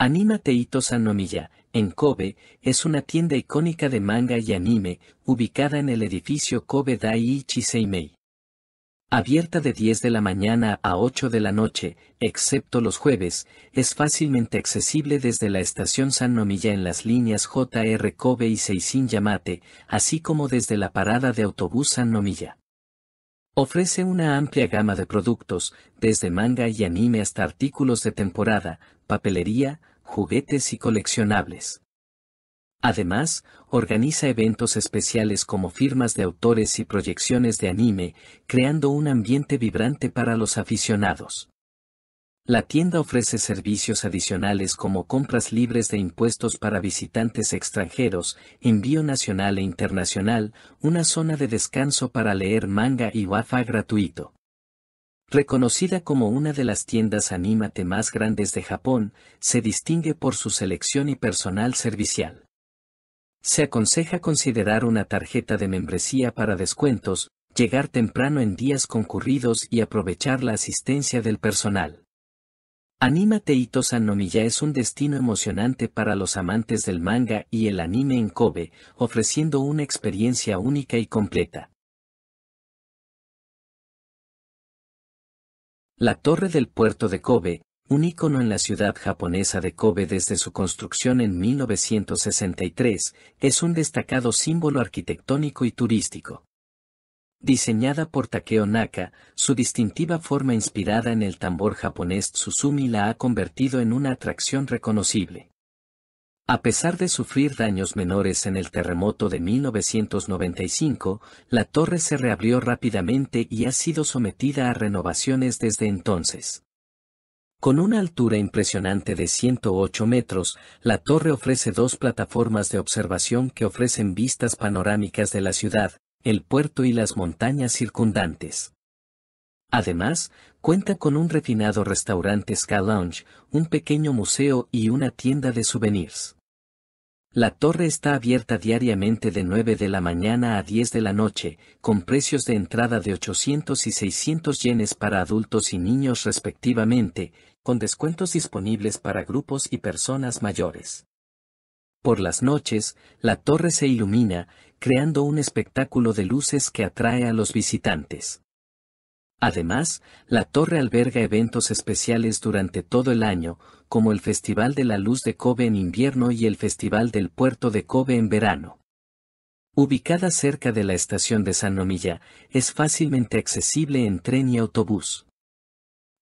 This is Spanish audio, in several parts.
Anima Teito Sanomiya, en Kobe, es una tienda icónica de manga y anime, ubicada en el edificio Kobe Daiichi Seimei. Abierta de 10 de la mañana a 8 de la noche, excepto los jueves, es fácilmente accesible desde la estación Sanomiya en las líneas JR Kobe y Seisin Yamate, así como desde la parada de autobús Sanomiya. Ofrece una amplia gama de productos, desde manga y anime hasta artículos de temporada, papelería, juguetes y coleccionables. Además, organiza eventos especiales como firmas de autores y proyecciones de anime, creando un ambiente vibrante para los aficionados. La tienda ofrece servicios adicionales como compras libres de impuestos para visitantes extranjeros, envío nacional e internacional, una zona de descanso para leer manga y wafa gratuito. Reconocida como una de las tiendas Animate más grandes de Japón, se distingue por su selección y personal servicial. Se aconseja considerar una tarjeta de membresía para descuentos, llegar temprano en días concurridos y aprovechar la asistencia del personal. Animate Itosan Nomiya es un destino emocionante para los amantes del manga y el anime en Kobe, ofreciendo una experiencia única y completa. La torre del puerto de Kobe, un icono en la ciudad japonesa de Kobe desde su construcción en 1963, es un destacado símbolo arquitectónico y turístico. Diseñada por Takeo Naka, su distintiva forma inspirada en el tambor japonés Tsuzumi la ha convertido en una atracción reconocible. A pesar de sufrir daños menores en el terremoto de 1995, la torre se reabrió rápidamente y ha sido sometida a renovaciones desde entonces. Con una altura impresionante de 108 metros, la torre ofrece dos plataformas de observación que ofrecen vistas panorámicas de la ciudad, el puerto y las montañas circundantes. Además, cuenta con un refinado restaurante Sky Lounge, un pequeño museo y una tienda de souvenirs. La torre está abierta diariamente de 9 de la mañana a 10 de la noche, con precios de entrada de 800 y 600 yenes para adultos y niños respectivamente, con descuentos disponibles para grupos y personas mayores. Por las noches, la torre se ilumina, creando un espectáculo de luces que atrae a los visitantes. Además, la torre alberga eventos especiales durante todo el año, como el Festival de la Luz de Kobe en invierno y el Festival del Puerto de Kobe en verano. Ubicada cerca de la estación de San es fácilmente accesible en tren y autobús.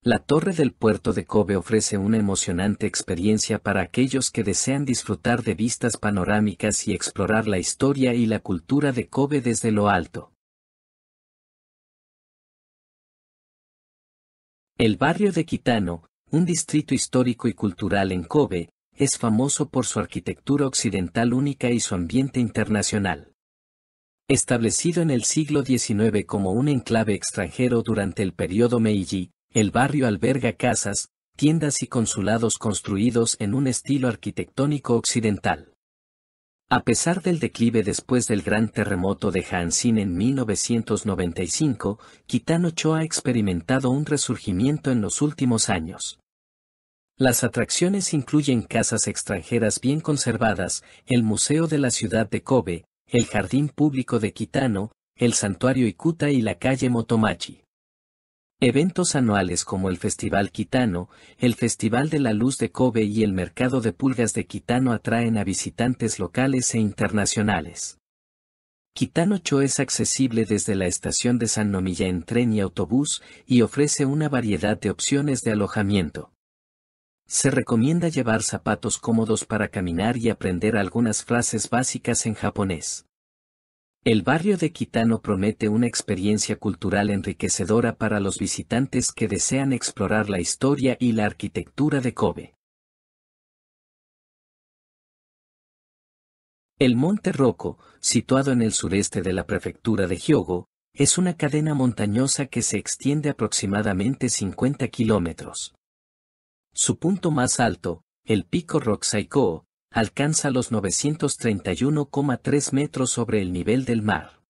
La Torre del Puerto de Kobe ofrece una emocionante experiencia para aquellos que desean disfrutar de vistas panorámicas y explorar la historia y la cultura de Kobe desde lo alto. El barrio de Kitano, un distrito histórico y cultural en Kobe, es famoso por su arquitectura occidental única y su ambiente internacional. Establecido en el siglo XIX como un enclave extranjero durante el periodo Meiji, el barrio alberga casas, tiendas y consulados construidos en un estilo arquitectónico occidental. A pesar del declive después del gran terremoto de Hansin en 1995, Kitano Cho ha experimentado un resurgimiento en los últimos años. Las atracciones incluyen casas extranjeras bien conservadas, el Museo de la Ciudad de Kobe, el Jardín Público de Kitano, el Santuario Ikuta y la calle Motomachi. Eventos anuales como el Festival Kitano, el Festival de la Luz de Kobe y el Mercado de Pulgas de Kitano atraen a visitantes locales e internacionales. Kitano Cho es accesible desde la estación de San Nomilla en tren y autobús y ofrece una variedad de opciones de alojamiento. Se recomienda llevar zapatos cómodos para caminar y aprender algunas frases básicas en japonés. El barrio de Kitano promete una experiencia cultural enriquecedora para los visitantes que desean explorar la historia y la arquitectura de Kobe. El Monte Roko, situado en el sureste de la prefectura de Hyogo, es una cadena montañosa que se extiende aproximadamente 50 kilómetros. Su punto más alto, el pico Roxaikoo, alcanza los 931,3 metros sobre el nivel del mar.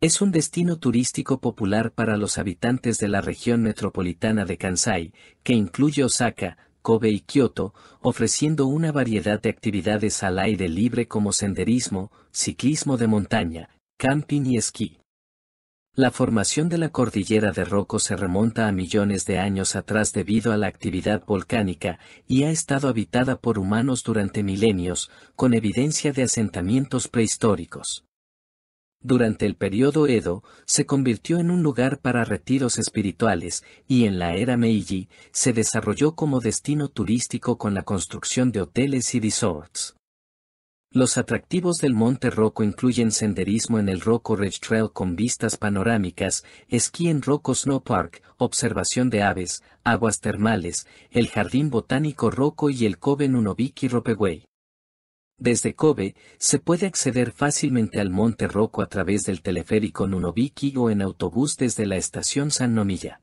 Es un destino turístico popular para los habitantes de la región metropolitana de Kansai, que incluye Osaka, Kobe y Kioto, ofreciendo una variedad de actividades al aire libre como senderismo, ciclismo de montaña, camping y esquí. La formación de la cordillera de Rocco se remonta a millones de años atrás debido a la actividad volcánica y ha estado habitada por humanos durante milenios, con evidencia de asentamientos prehistóricos. Durante el periodo Edo, se convirtió en un lugar para retiros espirituales y en la era Meiji se desarrolló como destino turístico con la construcción de hoteles y resorts. Los atractivos del Monte Roco incluyen senderismo en el Roco Ridge Trail con vistas panorámicas, esquí en Roco Snow Park, observación de aves, aguas termales, el Jardín Botánico Roco y el Kobe Nunobiki Ropeway. Desde Kobe, se puede acceder fácilmente al Monte Roco a través del teleférico Nunoviki o en autobús desde la estación San Nomilla.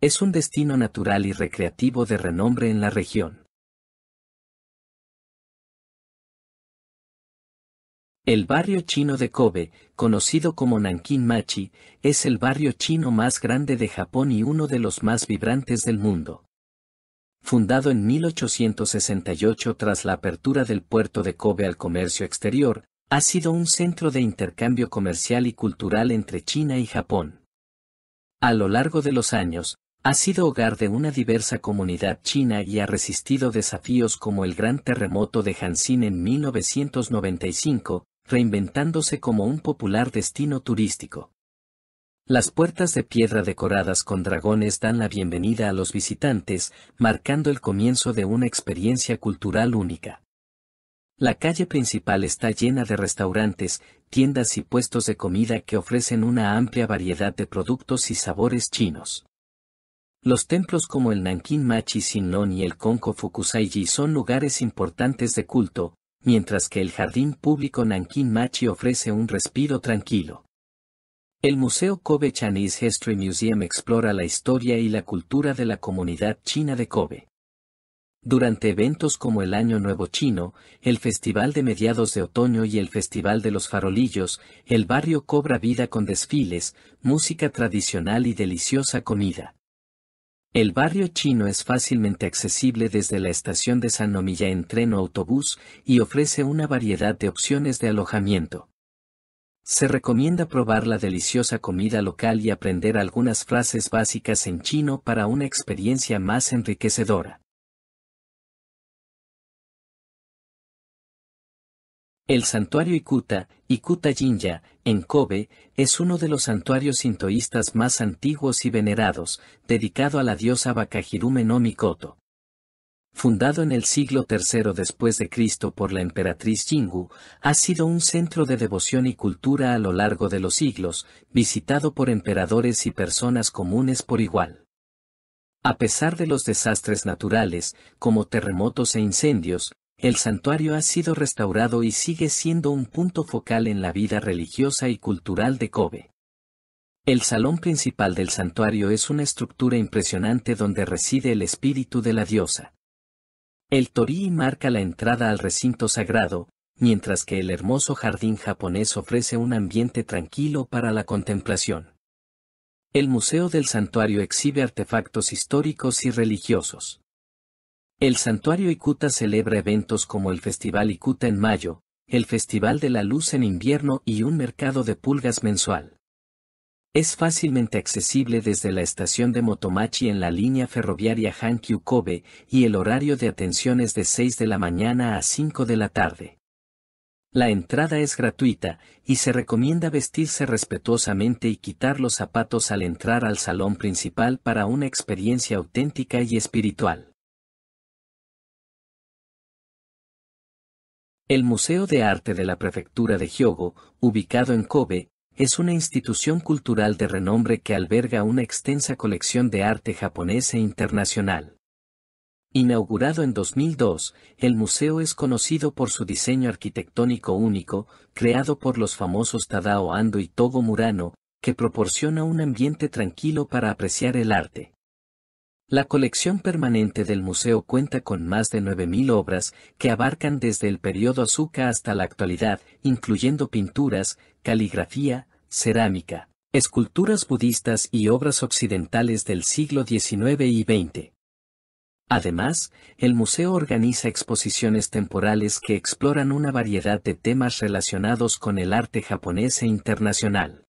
Es un destino natural y recreativo de renombre en la región. El barrio chino de Kobe, conocido como Nankin Machi, es el barrio chino más grande de Japón y uno de los más vibrantes del mundo. Fundado en 1868 tras la apertura del puerto de Kobe al comercio exterior, ha sido un centro de intercambio comercial y cultural entre China y Japón. A lo largo de los años, ha sido hogar de una diversa comunidad china y ha resistido desafíos como el gran terremoto de Hansin en 1995, reinventándose como un popular destino turístico. Las puertas de piedra decoradas con dragones dan la bienvenida a los visitantes, marcando el comienzo de una experiencia cultural única. La calle principal está llena de restaurantes, tiendas y puestos de comida que ofrecen una amplia variedad de productos y sabores chinos. Los templos como el Nankin Machi Sinlon y el Konko Fukusaiji son lugares importantes de culto, mientras que el Jardín Público Nankin Machi ofrece un respiro tranquilo. El Museo Kobe Chinese History Museum explora la historia y la cultura de la comunidad china de Kobe. Durante eventos como el Año Nuevo Chino, el Festival de Mediados de Otoño y el Festival de los Farolillos, el barrio cobra vida con desfiles, música tradicional y deliciosa comida. El barrio chino es fácilmente accesible desde la estación de San en tren o autobús y ofrece una variedad de opciones de alojamiento. Se recomienda probar la deliciosa comida local y aprender algunas frases básicas en chino para una experiencia más enriquecedora. El santuario Ikuta, Ikuta Jinja, en Kobe, es uno de los santuarios sintoístas más antiguos y venerados, dedicado a la diosa Bakahirume no Mikoto. Fundado en el siglo III después de Cristo por la emperatriz Jingu, ha sido un centro de devoción y cultura a lo largo de los siglos, visitado por emperadores y personas comunes por igual. A pesar de los desastres naturales, como terremotos e incendios, el santuario ha sido restaurado y sigue siendo un punto focal en la vida religiosa y cultural de Kobe. El salón principal del santuario es una estructura impresionante donde reside el espíritu de la diosa. El torii marca la entrada al recinto sagrado, mientras que el hermoso jardín japonés ofrece un ambiente tranquilo para la contemplación. El Museo del Santuario exhibe artefactos históricos y religiosos. El santuario Ikuta celebra eventos como el Festival Ikuta en mayo, el Festival de la Luz en invierno y un mercado de pulgas mensual. Es fácilmente accesible desde la estación de Motomachi en la línea ferroviaria Hankyu-Kobe y el horario de atención es de 6 de la mañana a 5 de la tarde. La entrada es gratuita y se recomienda vestirse respetuosamente y quitar los zapatos al entrar al salón principal para una experiencia auténtica y espiritual. El Museo de Arte de la Prefectura de Hyogo, ubicado en Kobe, es una institución cultural de renombre que alberga una extensa colección de arte japonés e internacional. Inaugurado en 2002, el museo es conocido por su diseño arquitectónico único, creado por los famosos Tadao Ando y Togo Murano, que proporciona un ambiente tranquilo para apreciar el arte. La colección permanente del museo cuenta con más de 9.000 obras que abarcan desde el periodo Azuka hasta la actualidad, incluyendo pinturas, caligrafía, cerámica, esculturas budistas y obras occidentales del siglo XIX y XX. Además, el museo organiza exposiciones temporales que exploran una variedad de temas relacionados con el arte japonés e internacional.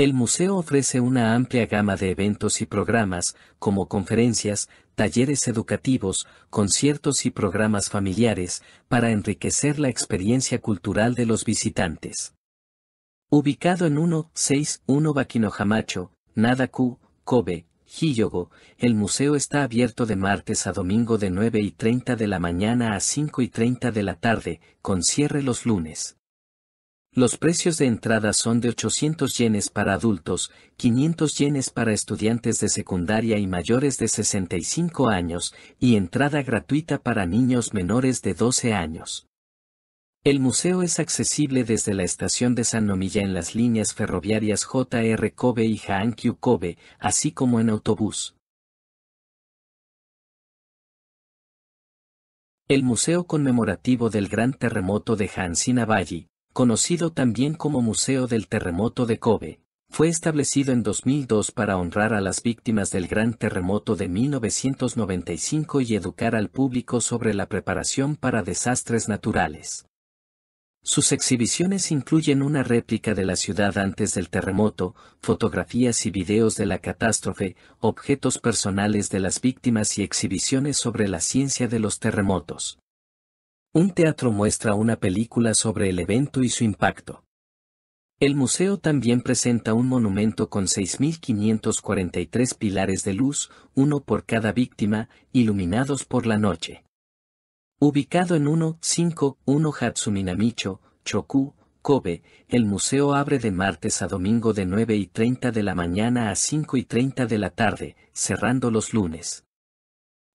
El museo ofrece una amplia gama de eventos y programas, como conferencias, talleres educativos, conciertos y programas familiares, para enriquecer la experiencia cultural de los visitantes. Ubicado en 161 Baquinojamacho, Nadaku, Kobe, Hiyogo, el museo está abierto de martes a domingo de 9 y 30 de la mañana a 5 y 30 de la tarde, con cierre los lunes. Los precios de entrada son de 800 yenes para adultos, 500 yenes para estudiantes de secundaria y mayores de 65 años, y entrada gratuita para niños menores de 12 años. El museo es accesible desde la estación de San Nomilla en las líneas ferroviarias JR Kobe y Hankyu Kobe, así como en autobús. El Museo Conmemorativo del Gran Terremoto de Hansinabayi, conocido también como Museo del Terremoto de Kobe, fue establecido en 2002 para honrar a las víctimas del gran terremoto de 1995 y educar al público sobre la preparación para desastres naturales. Sus exhibiciones incluyen una réplica de la ciudad antes del terremoto, fotografías y videos de la catástrofe, objetos personales de las víctimas y exhibiciones sobre la ciencia de los terremotos. Un teatro muestra una película sobre el evento y su impacto. El museo también presenta un monumento con 6.543 pilares de luz, uno por cada víctima, iluminados por la noche. Ubicado en 1 5 151 Hatsuminamicho, Choku, Kobe, el museo abre de martes a domingo de 9 y 30 de la mañana a 5 y 30 de la tarde, cerrando los lunes.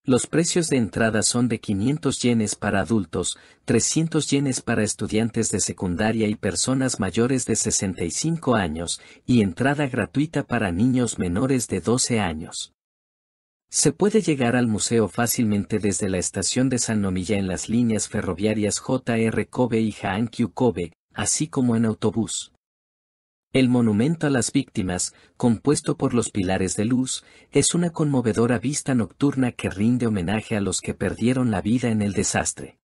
Los precios de entrada son de 500 yenes para adultos, 300 yenes para estudiantes de secundaria y personas mayores de 65 años, y entrada gratuita para niños menores de 12 años. Se puede llegar al museo fácilmente desde la estación de San Nomilla en las líneas ferroviarias JR Kobe y Hankyu Kobe, así como en autobús. El monumento a las víctimas, compuesto por los pilares de luz, es una conmovedora vista nocturna que rinde homenaje a los que perdieron la vida en el desastre.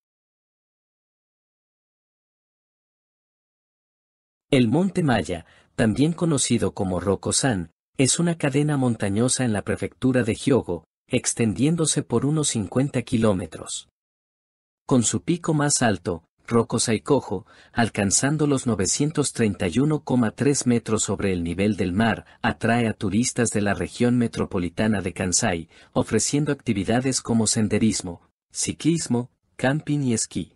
El Monte Maya, también conocido como Rokosan, es una cadena montañosa en la prefectura de Hyogo, extendiéndose por unos 50 kilómetros. Con su pico más alto, rocosa y alcanzando los 931,3 metros sobre el nivel del mar, atrae a turistas de la región metropolitana de Kansai, ofreciendo actividades como senderismo, ciclismo, camping y esquí.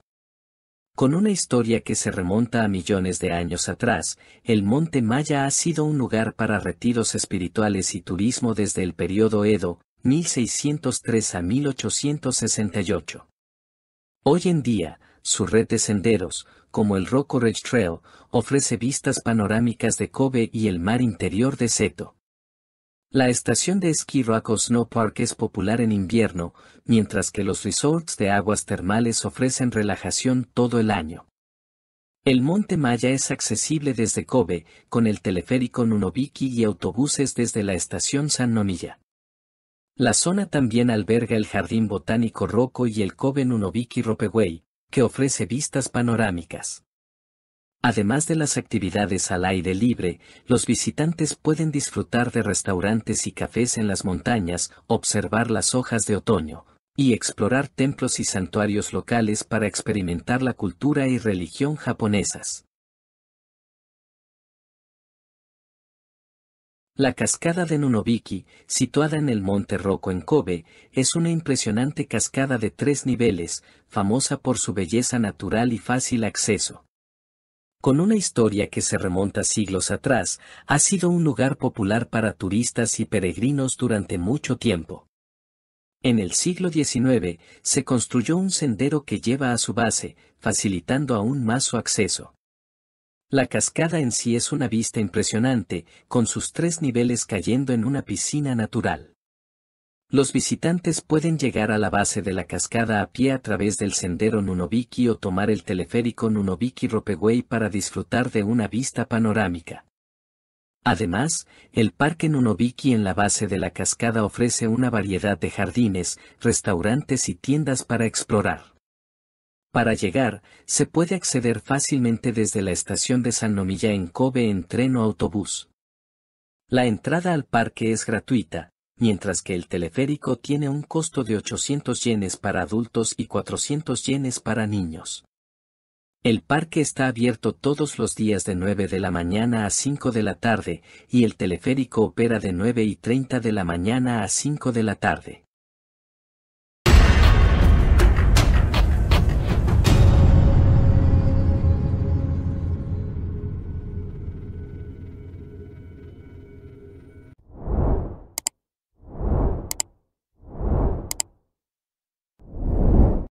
Con una historia que se remonta a millones de años atrás, el Monte Maya ha sido un lugar para retiros espirituales y turismo desde el periodo Edo, 1603 a 1868. Hoy en día, su red de senderos, como el Rocco Ridge Trail, ofrece vistas panorámicas de Kobe y el mar interior de Seto. La estación de esquí Rocco Snow Park es popular en invierno, mientras que los resorts de aguas termales ofrecen relajación todo el año. El Monte Maya es accesible desde Kobe, con el teleférico Nunobiki y autobuses desde la estación San Nomilla. La zona también alberga el Jardín Botánico Rocco y el Kobe Nunobiki Ropeway, que ofrece vistas panorámicas. Además de las actividades al aire libre, los visitantes pueden disfrutar de restaurantes y cafés en las montañas, observar las hojas de otoño, y explorar templos y santuarios locales para experimentar la cultura y religión japonesas. La cascada de Nunoviki, situada en el Monte Roco en Kobe, es una impresionante cascada de tres niveles, famosa por su belleza natural y fácil acceso. Con una historia que se remonta siglos atrás, ha sido un lugar popular para turistas y peregrinos durante mucho tiempo. En el siglo XIX, se construyó un sendero que lleva a su base, facilitando aún más su acceso. La cascada en sí es una vista impresionante, con sus tres niveles cayendo en una piscina natural. Los visitantes pueden llegar a la base de la cascada a pie a través del sendero Nunoviki o tomar el teleférico nunoviki Ropeway para disfrutar de una vista panorámica. Además, el Parque Nunoviki en la base de la cascada ofrece una variedad de jardines, restaurantes y tiendas para explorar. Para llegar, se puede acceder fácilmente desde la estación de San Nomilla en Kobe en tren o autobús. La entrada al parque es gratuita, mientras que el teleférico tiene un costo de 800 yenes para adultos y 400 yenes para niños. El parque está abierto todos los días de 9 de la mañana a 5 de la tarde y el teleférico opera de 9 y 30 de la mañana a 5 de la tarde.